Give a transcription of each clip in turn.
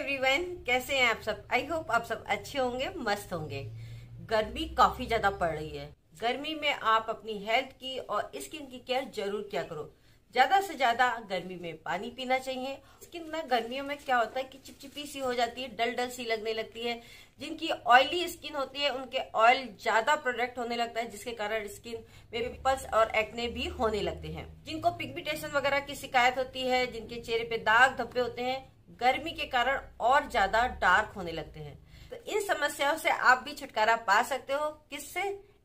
Everyone कैसे हैं आप सब आई होप आप सब अच्छे होंगे मस्त होंगे गर्मी काफी ज्यादा पड़ रही है गर्मी में आप अपनी हेल्थ की और स्किन की केयर जरूर क्या करो ज्यादा से ज्यादा गर्मी में पानी पीना चाहिए स्किन ना गर्मियों में क्या होता है कि चिपचिपी सी हो जाती है डल डल सी लगने लगती है जिनकी ऑयली स्किन होती है उनके ऑयल ज्यादा प्रोडक्ट होने लगता है जिसके कारण स्किन में पिंपल्स और एक्ने भी होने लगते हैं जिनको पिगमिटेशन वगैरह की शिकायत होती है जिनके चेहरे पे दाग धब्बे होते हैं गर्मी के कारण और ज्यादा डार्क होने लगते हैं तो इन समस्याओं से आप भी छुटकारा पा सकते हो किससे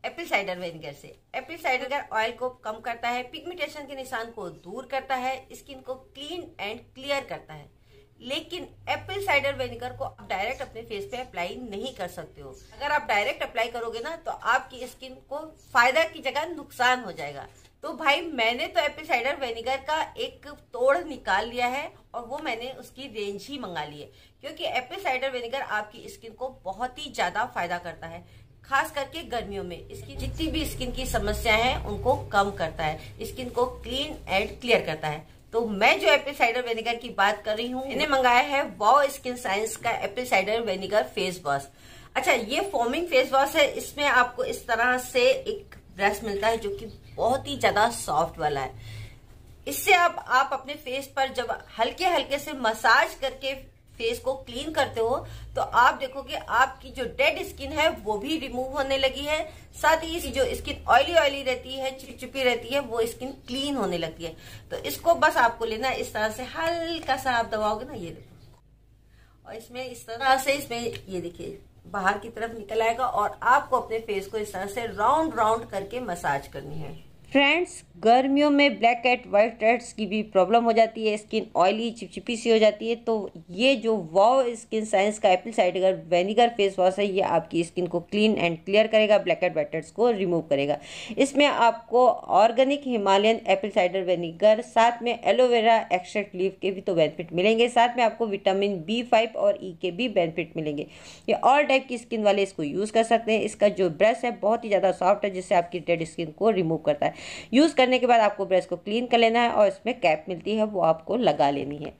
एप्पल साइडर विनेगर से एप्पल साइडर ऑयल को कम करता है पिगमेंटेशन के निशान को दूर करता है स्किन को क्लीन एंड क्लियर करता है लेकिन एप्पल साइडर विनेगर को आप डायरेक्ट अपने फेस पे अप्लाई नहीं कर सकते हो अगर आप डायरेक्ट अप्लाई करोगे ना तो आपकी स्किन को फायदा की जगह नुकसान हो जाएगा तो भाई मैंने तो एप्पल साइडर विनेगर का एक तोड़ निकाल लिया है और वो मैंने उसकी रेंज ही मंगा ली है क्योंकि एप्पल साइडर विनेगर आपकी स्किन को बहुत ही ज्यादा फायदा करता है खास करके गर्मियों में इसकी जितनी भी स्किन की समस्या है उनको कम करता है स्किन को क्लीन एंड क्लियर करता है तो मैं जो एप्पल साइडर वेनेगर की बात कर रही हूँ मैंने हम्म। मंगाया है वॉ स्किन साइंस का apple cider vinegar face wash अच्छा ये फॉर्मिंग फेस वॉश है इसमें आपको इस तरह से एक ब्रश मिलता है जो कि बहुत ही ज्यादा सॉफ्ट वाला है इससे आप आप अपने फेस पर जब हल्के हल्के से मसाज करके फेस को क्लीन करते हो तो आप देखोगे आपकी जो डेड स्किन है वो भी रिमूव होने लगी है साथ ही जो स्किन ऑयली ऑयली रहती है चिपचिपी रहती है वो स्किन क्लीन होने लगती है तो इसको बस आपको लेना इस तरह से हल्का सा आप दबाओगे ना ये देखो और इसमें इस तरह से इसमें ये देखिए बाहर की तरफ निकल आएगा और आपको अपने फेस को इस तरह से राउंड राउंड करके मसाज करनी है फ्रेंड्स गर्मियों में ब्लैक एड वाइट एड्स की भी प्रॉब्लम हो जाती है स्किन ऑयली चिपचिपी सी हो जाती है तो ये जो वाओ स्किन साइंस का apple cider vinegar face wash है ये आपकी स्किन को क्लीन एंड क्लियर करेगा ब्लैक एड वाइट एड्स को रिमूव करेगा इसमें आपको organic Himalayan apple cider vinegar साथ में एलोवेरा एक्सट्रेट लीफ के भी तो बेनिफिट मिलेंगे साथ में आपको विटामिन बी फाइव और ई e के भी बेनिफिट मिलेंगे ये ऑल टाइप की स्किन वाले इसको यूज़ कर सकते हैं इसका जो ब्रश है बहुत ही ज़्यादा सॉफ्ट है जिससे आपकी डेड स्किन को रिमूव करता है यूज़ करने के बाद आपको ब्रश को क्लीन कर लेना है और इसमें कैप मिलती है वो आपको लगा लेनी है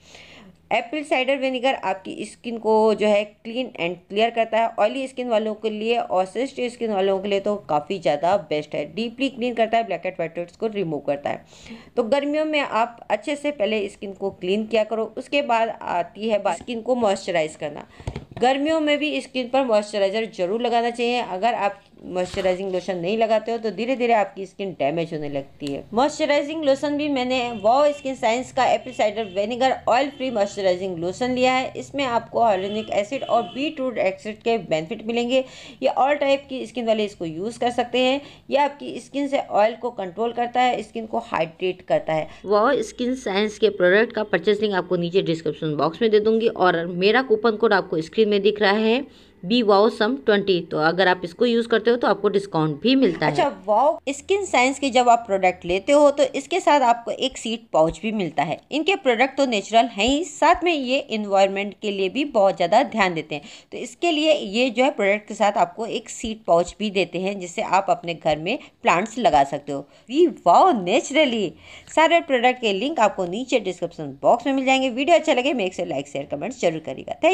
एप्पल साइडर विनेगर आपकी स्किन को जो है क्लीन एंड क्लियर करता है ऑयली स्किन वालों के लिए और सेंसिटिव स्किन वालों के लिए तो काफ़ी ज़्यादा बेस्ट है डीपली क्लीन करता है ब्लैक एंड वाइट को रिमूव करता है तो गर्मियों में आप अच्छे से पहले स्किन को क्लीन किया करो उसके बाद आती है स्किन को मॉइस्चराइज करना गर्मियों में भी स्किन पर मॉइस्चराइज़र जरूर लगाना चाहिए अगर आप मॉइस्चराइजिंग लोशन नहीं लगाते हो तो धीरे धीरे आपकी स्किन डैमेज होने लगती है मॉइस्चराइजिंग लोशन भी मैंने वॉ स्किन साइंस का apple cider vinegar oil free moisturising lotion लिया है इसमें आपको हॉलोनिक एसिड और बीट रूट एक्सिड के बेनिफिट मिलेंगे ये ऑल टाइप की स्किन वाले इसको यूज़ कर सकते हैं यह आपकी स्किन से ऑयल को कंट्रोल करता है स्किन को हाइड्रेट करता है वॉ स्किन साइंस के प्रोडक्ट का परचेस लिंक आपको नीचे डिस्क्रिप्शन बॉक्स में दे दूंगी और मेरा कूपन कोड आपको स्क्रीन तस्वीर में दिख रहा है बी वाओ सम ट्वेंटी तो अगर आप इसको यूज़ करते हो तो आपको डिस्काउंट भी मिलता अच्छा, है अच्छा वाओ स्किन साइंस के जब आप प्रोडक्ट लेते हो तो इसके साथ आपको एक सीट पाउच भी मिलता है इनके प्रोडक्ट तो नेचुरल हैं ही साथ में ये इन्वायरमेंट के लिए भी बहुत ज़्यादा ध्यान देते हैं तो इसके लिए ये जो है प्रोडक्ट के साथ आपको एक सीट पाउच भी देते हैं जिससे आप अपने घर में प्लांट्स लगा सकते हो वी वाओ नेचुरली सारे प्रोडक्ट के लिंक आपको नीचे डिस्क्रिप्शन बॉक्स में मिल जाएंगे वीडियो अच्छा लगे मेक से लाइक शेयर कमेंट्स जरूर करेगा थैंक